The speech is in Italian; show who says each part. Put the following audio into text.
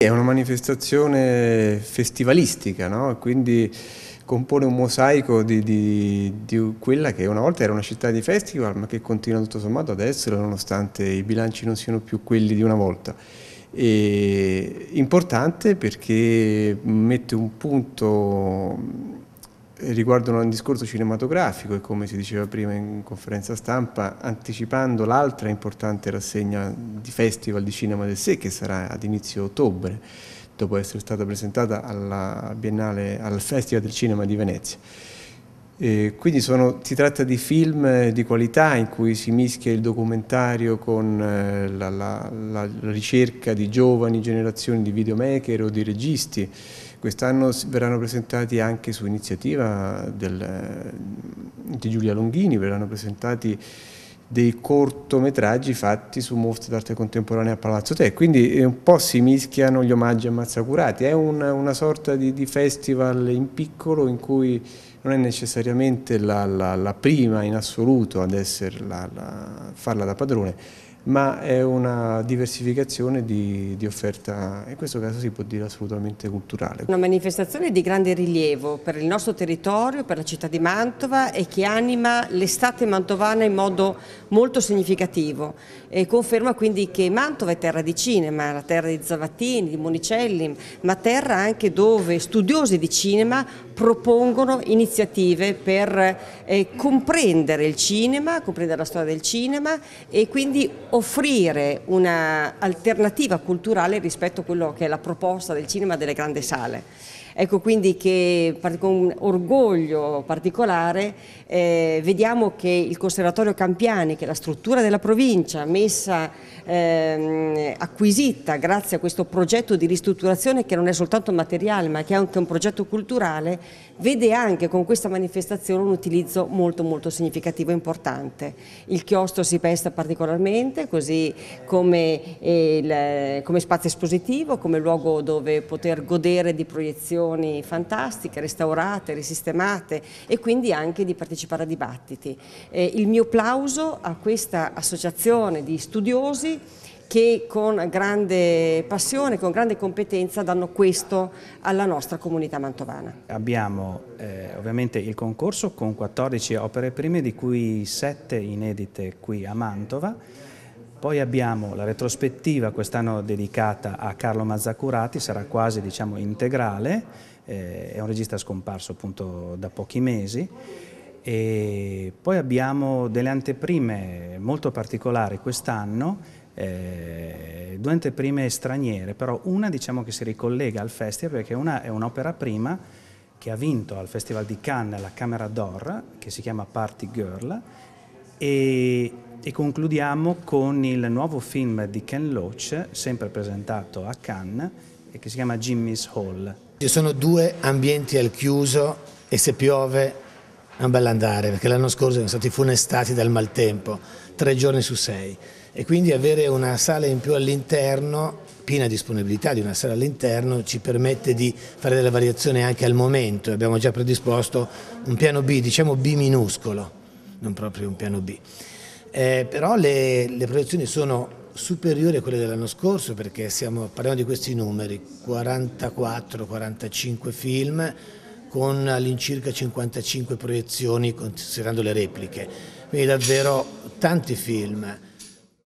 Speaker 1: È una manifestazione festivalistica, no? quindi compone un mosaico di, di, di, quella che una volta era una città di festival ma che continua tutto sommato ad essere nonostante i bilanci non siano più quelli di una volta. E importante perché mette un punto riguardano un discorso cinematografico e come si diceva prima in conferenza stampa, anticipando l'altra importante rassegna di Festival di Cinema del Sé che sarà ad inizio ottobre, dopo essere stata presentata alla Biennale, al Festival del Cinema di Venezia. E quindi sono, si tratta di film eh, di qualità in cui si mischia il documentario con eh, la, la, la, ricerca di giovani generazioni di videomaker o di registi. Quest'anno verranno presentati anche su iniziativa del, di Giulia Longhini, verranno presentati dei cortometraggi fatti su mostre d'arte contemporanea a Palazzo Te, quindi eh, un po' si mischiano gli omaggi a Mazzacurati, è una, una sorta di, di festival in piccolo in cui non è necessariamente la, la, la prima in assoluto ad essere la, farla da padrone, ma è una diversificazione di, di, offerta, in questo caso si può dire assolutamente culturale.
Speaker 2: Una manifestazione di grande rilievo per il nostro territorio, per la città di Mantova e che anima l'estate mantovana in modo molto significativo e conferma quindi che Mantova è terra di cinema, la terra di Zavattini, di Monicelli, ma terra anche dove studiosi di cinema propongono iniziative per eh, comprendere il cinema, comprendere la storia del cinema e quindi offrire un'alternativa culturale rispetto a quello che è la proposta del cinema delle grandi sale. Ecco quindi che con orgoglio particolare eh, vediamo che il Conservatorio Campiani, che è la struttura della provincia messa, ehm, acquisita grazie a questo progetto di ristrutturazione che non è soltanto materiale ma che è anche un progetto culturale, vede anche con questa manifestazione un utilizzo molto molto significativo e importante. Il chiostro si pesta particolarmente così come, eh, il, come spazio espositivo, come luogo dove poter godere di proiezioni collezioni fantastiche, restaurate, risistemate e quindi anche di partecipare a dibattiti. Eh, il mio applauso a questa associazione di studiosi che con grande passione, con grande competenza danno questo alla nostra comunità mantovana.
Speaker 3: Abbiamo eh, ovviamente il concorso con 14 opere prime di cui 7 inedite qui a Mantova poi abbiamo la retrospettiva quest'anno dedicata a Carlo Mazzacurati, sarà quasi diciamo, integrale, eh, è un regista scomparso appunto da pochi mesi. E poi abbiamo delle anteprime molto particolari quest'anno, eh, due anteprime straniere, però una diciamo che si ricollega al festival perché una è un'opera prima che ha vinto al Festival di Cannes la Camera d'Or, che si chiama Party Girl, e, e, concludiamo con il nuovo film di Ken Loach, sempre
Speaker 4: presentato a Cannes, che si chiama Jimmy's Hall. Ci sono due ambienti al chiuso e se piove è un bel andare, perché l'anno scorso siamo stati funestati dal maltempo, tre giorni su sei. E quindi avere una sala in più all'interno, piena disponibilità di una sala all'interno, ci permette di fare delle variazioni anche al momento. Abbiamo già predisposto un piano B, diciamo B minuscolo, non proprio un piano B. Eh, però le, le proiezioni sono superiori a quelle dell'anno scorso perché siamo, parliamo di questi numeri, 44-45 film con all'incirca 55 proiezioni considerando le repliche, quindi davvero tanti film.